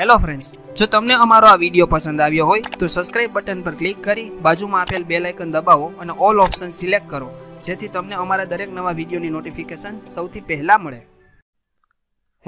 Hello friends જો તમને અમારો આ વિડીયો પસંદ આવ્યો હોય તો સબસ્ક્રાઇબ બટન પર ક્લિક કરી બાજુમાં આપેલ બે લાઇકન દબાવો અને ઓલ ઓપ્શન સિલેક્ટ કરો જેથી તમને અમારા દરેક નવા વિડીયોની નોટિફિકેશન સૌથી પહેલાં મળે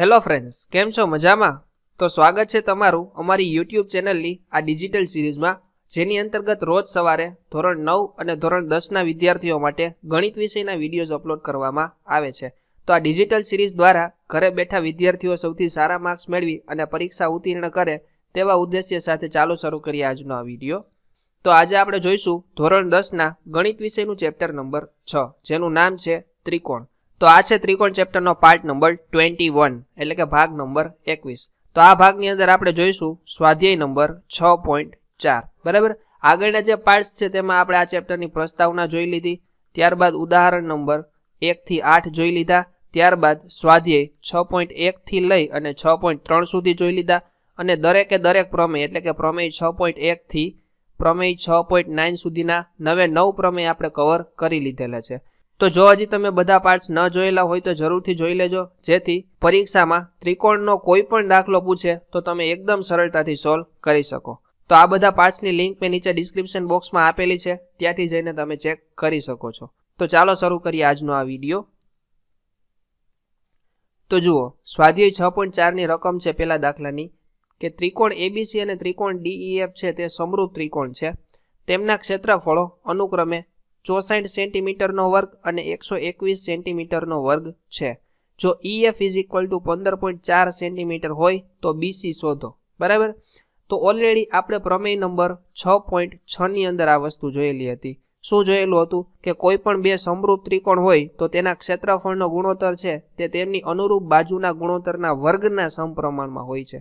હેલો ફ્રેન્ડ્સ કેમ છો મજામાં તો સ્વાગત છે તમારું અમારી યુટ્યુબ ચેનલની આ ડિજિટલ સિરીઝમાં જેની અંતર્ગત રોજ સવારે ધોરણ નવ અને ધોરણ દસના વિદ્યાર્થીઓ માટે ગણિત વિષયના વિડીયોઝ અપલોડ કરવામાં આવે છે તો આ ડિજિટલ સિરીઝ દ્વારા ઘરે બેઠા વિદ્યાર્થીઓ સૌથી સારા માર્ક્સ મેળવી અને પરીક્ષા ઉત્તીર્ણ કરે તેવા ઉદ્દેશ્ય સાથે ચાલુ શરૂ કરીએ આજનો આ વિડીયો તો આજે આપણે જોઈશું ધોરણ દસના ગણિત વિષયનું ચેપ્ટર નંબર છ જેનું નામ છે ત્રિકોણ તો આ છે ત્રિકોણ ચેપ્ટરનો પાર્ટ નંબર ટ્વેન્ટી વન એટલે કે ભાગ નંબર એકવીસ તો આ ભાગની અંદર આપણે જોઈશું સ્વાધ્યાય નંબર છ પોઈન્ટ ચાર બરાબર આગળના જે પાર્ટ્સ છે તેમાં આપણે આ ચેપ્ટરની પ્રસ્તાવના જોઈ લીધી ત્યારબાદ ઉદાહરણ નંબર એકથી આઠ જોઈ લીધા ત્યારબાદ સ્વાધ્યાય છ પોઈન્ટ એકથી લઈ અને છ પોઈન્ટ ત્રણ સુધી જોઈ લીધા અને દરેકે દરેક પ્રમેય એટલે કે પ્રમેય છ પોઈન્ટ એકથી પ્રમેય છ પોઈન્ટ નાઇન સુધીના નવે નવ પ્રમેય આપણે કવર કરી લીધેલા છે તો જો હજી તમે બધા પાર્ટ્સ ન જોયેલા હોય તો જરૂરથી જોઈ લેજો જેથી પરીક્ષામાં ત્રિકોણનો કોઈ પણ દાખલો પૂછે તો તમે એકદમ સરળતાથી સોલ્વ કરી શકો તો આ બધા પાર્ટ્સની લિંક મેં નીચે ડિસ્ક્રિપ્શન બોક્સમાં આપેલી છે ત્યાંથી જઈને તમે ચેક કરી શકો છો તો ચાલો શરૂ કરીએ આજનો આ વિડીયો તો જુઓ સ્વાધ્યાય છ પોઈન્ટ ચારની રકમ છે પહેલાં દાખલાની કે ત્રિકોણ એબીસી અને ત્રિકોણ ડીઈએફ છે તે સમૃદ્ધ ત્રિકોણ છે તેમના ક્ષેત્રફળો અનુક્રમે ચોસાઠ સેન્ટીમીટરનો વર્ગ અને એકસો એકવીસ સેન્ટીમીટરનો વર્ગ છે જો ઈએફ ઇઝ ઇક્વલ ટુ પંદર પોઈન્ટ ચાર સેન્ટીમીટર હોય તો બીસી શોધો બરાબર તો ઓલરેડી આપણે પ્રમેય નંબર છ પોઈન્ટ છની અંદર આ વસ્તુ જોયેલી હતી શું જોયેલું હતું કે કોઈ પણ બે સમરૂપ ત્રિકોણ હોય તો તેના ક્ષેત્રફળનો ગુણોત્તર છે તે તેમની અનુરૂપ બાજુના ગુણોત્તરના વર્ગના સમપ્રમાણમાં હોય છે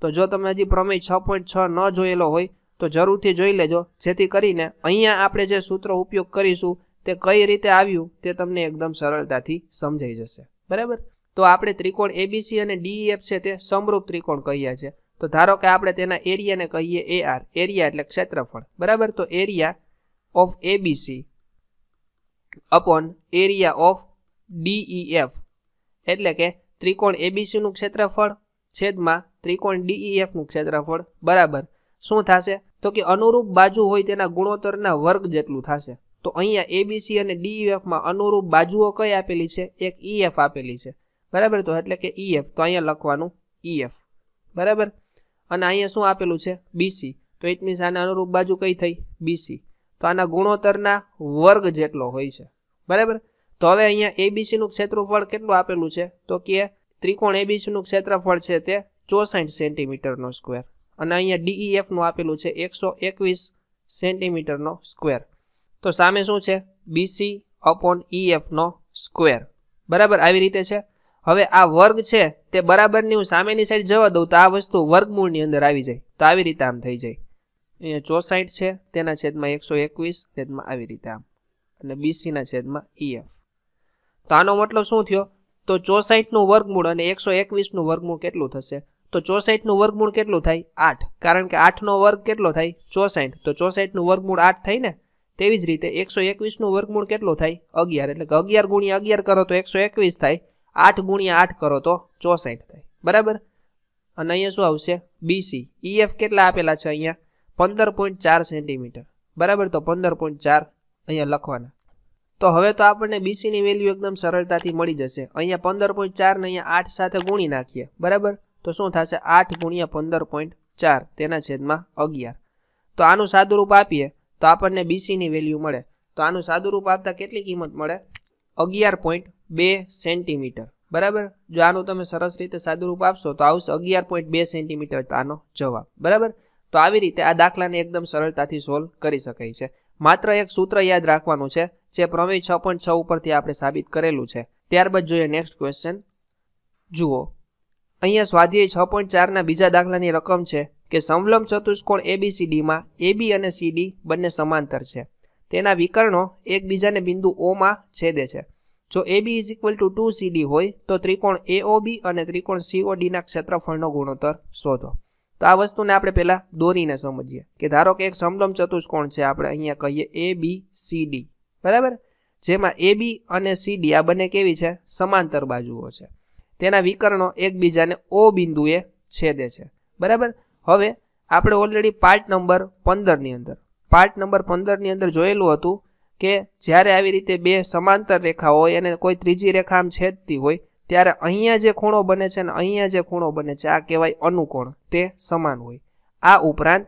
તો જો તમે હજી પ્રમેય છ પોઈન્ટ છ ન જોયેલો હોય તો જરૂરથી જોઈ લેજો જેથી કરીને અહીંયા આપણે જે સૂત્ર ઉપયોગ કરીશું તે કઈ રીતે આવ્યું તે તમને એકદમ સરળતાથી સમજાઈ જશે બરાબર તો આપણે ત્રિકોણ એબીસી અને ડીઈએફ e, છે તે સમરૂપ ત્રિકોણ કહીએ છીએ તો ધારો કે આપણે તેના એરિયાને કહીએ એ આર એરિયા એટલે ક્ષેત્રફળ બરાબર તો area of ABC upon area of DEF એટલે કે ત્રિકોણ એબીસીનું ક્ષેત્રફળ છેદમાં ત્રિકોણ ડીઈએફનું e ક્ષેત્રફળ બરાબર શું થશે તો કે અનુરૂપ બાજુ હોય તેના ગુણોત્તરના વર્ગ જેટલું થશે તો અહીંયા એબીસી અને ડીઈએફમાં e અનુરૂપ બાજુઓ કઈ આપેલી છે એક ઈએફ e આપેલી છે બરાબર તો એટલે કે ઈએફ તો અહીંયા લખવાનું ઈએફ બરાબર અને અહીંયા શું આપેલું છે બીસી તો ઇટ મીન્સ આને અનુરૂપ બાજુ કઈ થઈ બીસી તો આના ગુણોત્તરના વર્ગ જેટલો હોય છે બરાબર તો હવે અહીંયા એબીસીનું ક્ષેત્રફળ કેટલું આપેલું છે તો કે ત્રિકોણ એબીસીનું ક્ષેત્રફળ છે તે ચોસાઠ સેન્ટીમીટરનો સ્ક્વેર અને અહીંયા ડીઈએફનું e આપેલું છે એકસો એકવીસ સેન્ટીમીટરનો સ્ક્વેર તો સામે શું છે બીસી અપોન ઈએફનો સ્ક્વેર બરાબર આવી રીતે છે હવે આ વર્ગ છે તે બરાબરની હું સામેની સાઈડ જવા દઉં તો આ વસ્તુ વર્ગમૂળની અંદર આવી જાય તો આવી રીતે આમ થઈ જાય અહીંયા ચોસાઈડ છે તેના છેદમાં એકસો એકવીસ છેદમાં આવી રીતે આમ અને બીસીના છેદમાં ઈએફ તો આનો મતલબ શું થયો તો ચોસાઈઠનું વર્ગમૂળ અને એકસો એકવીસનું વર્ગમૂળ કેટલું થશે તો ચોસાઈઠનું વર્ગમૂળ કેટલું થાય આઠ કારણ કે આઠનો વર્ગ કેટલો થાય ચોસાઠ તો ચોસાઠનું વર્ગમૂળ આઠ થાય ને તેવી જ રીતે એકસો એકવીસનું વર્ગમૂળ કેટલું થાય અગિયાર એટલે કે અગિયાર ગુણ્યા અગિયાર કરો તો એકસો એકવીસ થાય આઠ ગુણ્યા આઠ કરો તો ચોસાઠ થાય બરાબર અને અહીંયા શું આવશે બીસી ઈએફ કેટલા આપેલા છે અહીંયા પંદર પોઈન્ટ ચાર સેન્ટીમીટર બરાબર તો પંદર પોઈન્ટ ચાર અહીંયા લખવાના તો હવે તો આપણને બીસીની વેલ્યુ એકદમ સરળતાથી મળી જશે અહીંયા પંદર પોઈન્ટ ચારને અહીંયા આઠ સાથે ગુણી નાખીએ બરાબર તો શું થશે આઠ ગુણ્યા પંદર પોઈન્ટ ચાર તેના છેદમાં અગિયાર તો આનું સાદુરૂપ આપીએ તો આપણને બીસીની વેલ્યુ મળે તો આનું સાદુરૂપ આપતા કેટલી કિંમત મળે અગિયાર પોઈન્ટ બે સેન્ટીમીટર બરાબર જો આનું તમે સરસ રીતે સાદુરૂપ આપશો તો આવશે અગિયાર પોઈન્ટ બે સેન્ટીમીટર આનો જવાબ બરાબર તો આવી રીતે આ દાખલાને એકદમ સરળતાથી સોલ્વ કરી શકાય છે માત્ર એક સૂત્ર યાદ રાખવાનું છે જે પ્રમેય છ પોઈન્ટ છ ઉપરથી આપણે સાબિત કરેલું છે ત્યારબાદ જોઈએ નેક્સ્ટ ક્વેશ્ચન જુઓ અહીંયા સ્વાધ્યાય છ પોઈન્ટ ચારના બીજા દાખલાની રકમ છે કે સમલંબ ચતુષ્કોણ એબીસીડીમાં એબી અને સીડી બંને સમાંતર છે તેના વિકર્ણો એકબીજાને બિંદુ ઓમાં છેદે છે જો AB is equal to two CD હોય તો ત્રિકોણ એઓબી અને ત્રિકોણ સીઓડીના ક્ષેત્રફળનો ગુણોત્તર શોધો તો આ વસ્તુને આપણે પહેલાં દોરીને સમજીએ કે ધારો કે એક સમલંબ ચતુષ્કોણ છે આપણે અહીંયા કહીએ એ બી સી ડી બરાબર જેમાં એ બી અને સી ડી આ બંને કેવી છે સમાંતર બાજુઓ છે તેના વિકર્ણો એકબીજાને ઓ બિંદુએ છેદે છે બરાબર હવે આપણે ઓલરેડી પાર્ટ નંબર પંદરની અંદર પાર્ટ નંબર પંદરની અંદર જોયેલું હતું કે જ્યારે આવી રીતે બે સમાંતર રેખા હોય અને કોઈ ત્રીજી રેખા આમ છેદતી હોય ત્યારે અહીંયા જે ખૂણો બને છે ને અહીંયા જે ખૂણો બને છે આ કહેવાય અનુકોણ તે સમાન હોય આ ઉપરાંત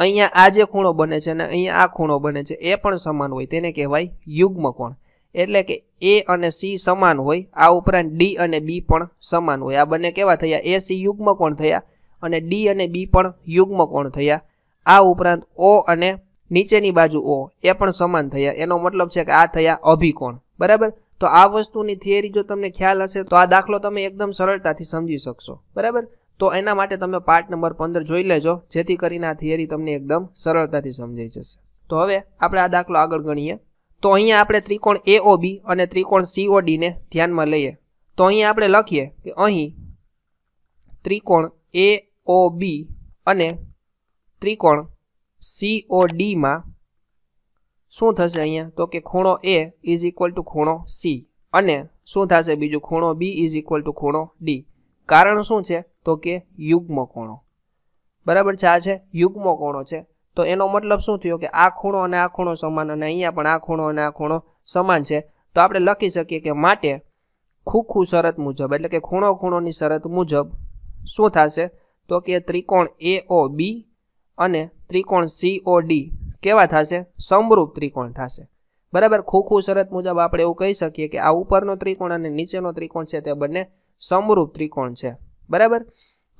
અહીંયા આ જે ખૂણો બને છે ને અહીંયા આ ખૂણો બને છે એ પણ સમાન હોય તેને કહેવાય યુગ્મ કોણ એટલે કે એ અને સી સમાન હોય આ ઉપરાંત ડી અને બી પણ સમાન હોય આ બંને કેવા થયા એ સી યુગ્મ કોણ થયા અને ડી અને બી પણ યુગ્મ કોણ થયા આ ઉપરાંત ઓ અને નીચેની બાજુ ઓ એ પણ સમાન થયા એનો મતલબ છે કે આ થયા અભિકોણ બરાબર તો આ વસ્તુની થિયરી જો તમને ખ્યાલ હશે તો આ દાખલો તમે એકદમ સરળતાથી સમજી શકશો બરાબર તો એના માટે તમે પાર્ટ નંબર પંદર જોઈ લેજો જેથી કરીને આ થિયરી તમને એકદમ સરળતાથી સમજાઈ જશે તો હવે આપણે આ દાખલો આગળ ગણીએ તો અહીંયા આપણે ત્રિકોણ એઓબી અને ત્રિકોણ સીઓડીને ધ્યાનમાં લઈએ તો અહીં આપણે લખીએ કે અહીં ત્રિકોણ એ ઓ બી અને ત્રિકોણ સીઓડીમાં શું થશે અહીંયા તો કે ખૂણો એ ઇઝ ઇક્વલ ટુ ખૂણો સી અને શું થશે બીજું ખૂણો બી ઇઝ ઇક્વલ ટુ ખૂણો ડી કારણ શું છે તો કે યુગ્મ ખૂણો બરાબર છે આ છે યુગ્મ ખૂણો છે તો એનો મતલબ શું થયો કે આ ખૂણો અને આ ખૂણો સમાન અને અહીંયા પણ આ ખૂણો અને આ ખૂણો સમાન છે તો આપણે લખી શકીએ કે માટે ખૂખું શરત મુજબ એટલે કે ખૂણો ખૂણોની શરત મુજબ શું થશે તો કે ત્રિકોણ એ ઓ બી અને ત્રિકોણ સી ઓ ડી કેવા થશે સમરૂપ ત્રિકોણ થશે બરાબર ખોખું શરત મુજબ આપણે એવું કહી શકીએ કે આ ઉપરનો ત્રિકોણ અને નીચેનો ત્રિકોણ છે તે બંને સમરૂપ ત્રિકોણ છે બરાબર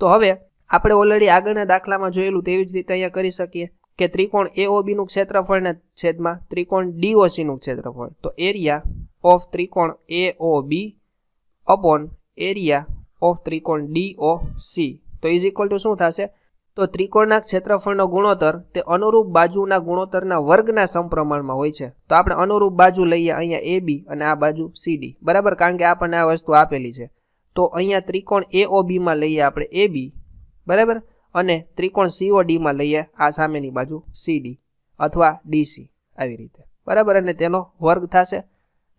તો હવે આપણે ઓલરેડી આગળના દાખલામાં જોયેલું તેવી જ રીતે અહીંયા કરી શકીએ કે ત્રિકોણ એઓબીનું ક્ષેત્રફળના છેદમાં ત્રિકોણ ડીઓસીનું ક્ષેત્રફળ તો એરિયા ઓફ ત્રિકોણ બી અપોન એરિયા ઓફ ત્રિકોણ સી તો ઇઝ ઇક્વલ ટુ શું થશે તો ત્રિકોણના ક્ષેત્રફળનો ગુણોત્તર તે અનુરૂપ બાજુના ગુણોત્તરના વર્ગના સમપ્રમાણમાં હોય છે તો આપણે અનુરૂપ બાજુ લઈએ અહીંયા એ બી અને આ બાજુ સી ડી બરાબર કારણ કે આપણને આ વસ્તુ આપેલી છે તો અહીંયા ત્રિકોણ એ ઓ બીમાં લઈએ આપણે એ બી બરાબર અને ત્રિકોણ સીઓ ડીમાં લઈએ આ સામેની બાજુ સી ડી અથવા ડીસી આવી રીતે બરાબર અને તેનો વર્ગ થશે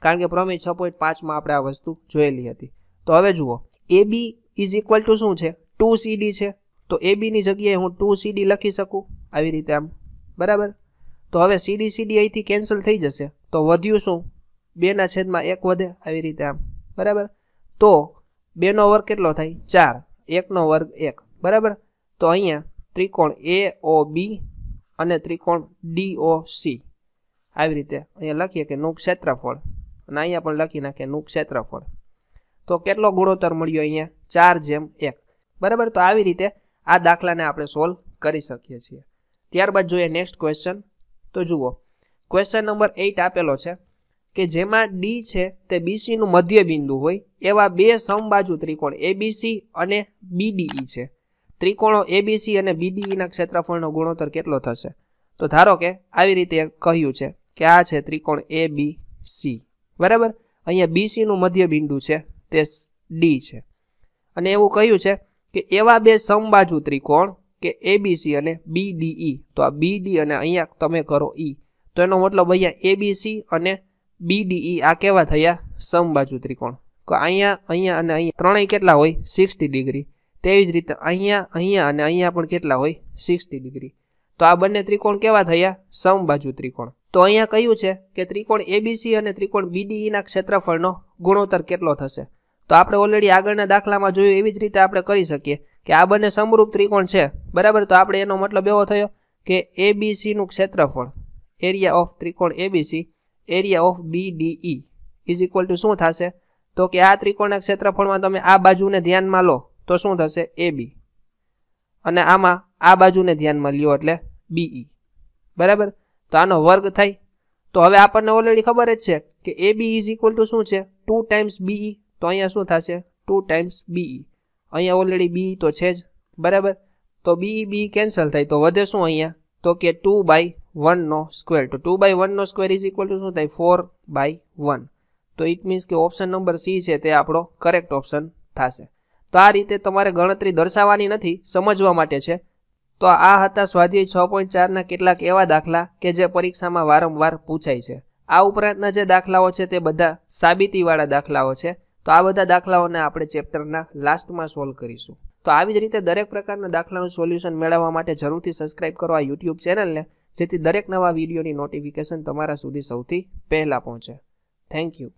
કારણ કે પ્રમેય છ પોઈન્ટ પાંચમાં આપણે આ વસ્તુ જોયેલી હતી તો હવે જુઓ A B is equal to શું છે ટુ સી ડી છે તો એ બીની જગ્યાએ હું ટુ સીડી લખી શકું આવી રીતે આમ બરાબર તો હવે સીડી સીડી અહીંથી કેન્સલ થઈ જશે તો વધ્યું શું બેના છેદમાં એક વધે આવી રીતે આમ બરાબર તો બેનો વર્ગ કેટલો થાય ચાર એકનો વર્ગ એક બરાબર તો અહીંયા ત્રિકોણ એ ઓ બી અને ત્રિકોણ ડી ઓ સી આવી રીતે અહીંયા લખીએ કે નું ક્ષેત્રફળ અને અહીંયા પણ લખી નાખીએ નું ક્ષેત્રફળ તો કેટલો ગુણોત્તર મળ્યો અહીંયા ચાર જેમ એક બરાબર તો આવી રીતે આ દાખલાને આપણે સોલ્વ કરી શકીએ છીએ ત્યારબાદ જોઈએ નેક્સ્ટ ક્વેશ્ચન તો જુઓ ક્વેશ્ચન નંબર એઇટ આપેલો છે કે જેમાં ડી છે તે બીસીનું મધ્ય બિંદુ હોય એવા બે સમબાજુ ત્રિકોણ એબીસી અને બીડીઈ e છે ત્રિકોણો એબીસી અને બીડીઈના e ક્ષેત્રફળનો ગુણોત્તર કેટલો થશે તો ધારો કે આવી રીતે કહ્યું છે કે આ છે ત્રિકોણ એ બી સી બરાબર અહીંયા બીસીનું મધ્ય બિંદુ છે તે ડી છે અને એવું કહ્યું છે કે એવા બે સમબાજુ ત્રિકોણ કે એબીસી અને બીડીઈ e. તો આ બીડી અને અહીંયા તમે કરો ઈ e. તો એનો મતલબ અહીંયા એબીસી અને બીડીઈ e, આ કેવા થયા સમબાજુ ત્રિકોણ કે અહીંયા અહીંયા અને અહીંયા ત્રણેય કેટલા હોય સિક્સટી ડિગ્રી તેવી જ રીતે અહીંયા અહીંયા અને અહીંયા પણ કેટલા હોય સિક્સટી ડિગ્રી તો આ બંને ત્રિકોણ કેવા થયા સમબાજુ ત્રિકોણ તો અહીંયા કહ્યું છે કે ત્રિકોણ એબીસી અને ત્રિકોણ બીડીઈના ક્ષેત્રફળનો ગુણોત્તર કેટલો થશે તો આપણે ઓલરેડી આગળના દાખલામાં જોયું એવી જ રીતે આપણે કરી શકીએ કે આ બંને સમરૂપ ત્રિકોણ છે બરાબર તો આપણે એનો મતલબ એવો થયો કે એ નું ક્ષેત્રફળ એરિયા ઓફ ત્રિકોણ ABC area of BDE is equal to શું થશે તો કે આ ત્રિકોણના ક્ષેત્રફળમાં તમે આ બાજુને ધ્યાનમાં લો તો શું થશે એ અને આમાં આ બાજુને ધ્યાનમાં લ્યો એટલે બીઈ e. બરાબર તો આનો વર્ગ થાય તો હવે આપણને ઓલરેડી ખબર જ છે કે A B is equal to શું છે ટુ ટાઈમ્સ બીઈ તો અહીંયા શું થશે ટુ ટાઈમ્સ બીઈ અહીંયા ઓલરેડી બીઈ તો છે જ બરાબર તો બીઈ બી કેન્સલ થાય તો વધે શું અહીંયા તો કે ટુ બાય વનનો સ્ક્વેર તો ટુ બાય વનનો સ્ક્વેર ઇઝ ઇક્વલ ટુ શું થાય ફોર બાય વન તો ઇટ મીન્સ કે ઓપ્શન નંબર સી છે તે આપણો કરેક્ટ ઓપ્શન થશે તો આ રીતે તમારે ગણતરી દર્શાવવાની નથી સમજવા માટે છે તો આ હતા સ્વાધ્યાય છ પોઈન્ટ ચારના કેટલાક એવા દાખલા કે જે પરીક્ષામાં વારંવાર પૂછાય છે આ ઉપરાંતના જે દાખલાઓ છે તે બધા સાબિતીવાળા દાખલાઓ છે તો આ બધા દાખલાઓને આપણે ચેપ્ટરના લાસ્ટમાં સોલ્વ કરીશું તો આવી જ રીતે દરેક પ્રકારના દાખલાનું સોલ્યુશન મેળવવા માટે જરૂરથી સબસ્ક્રાઈબ કરો આ યુટ્યુબ ચેનલને જેથી દરેક નવા વિડીયોની નોટિફિકેશન તમારા સુધી સૌથી પહેલાં પહોંચે થેન્ક યુ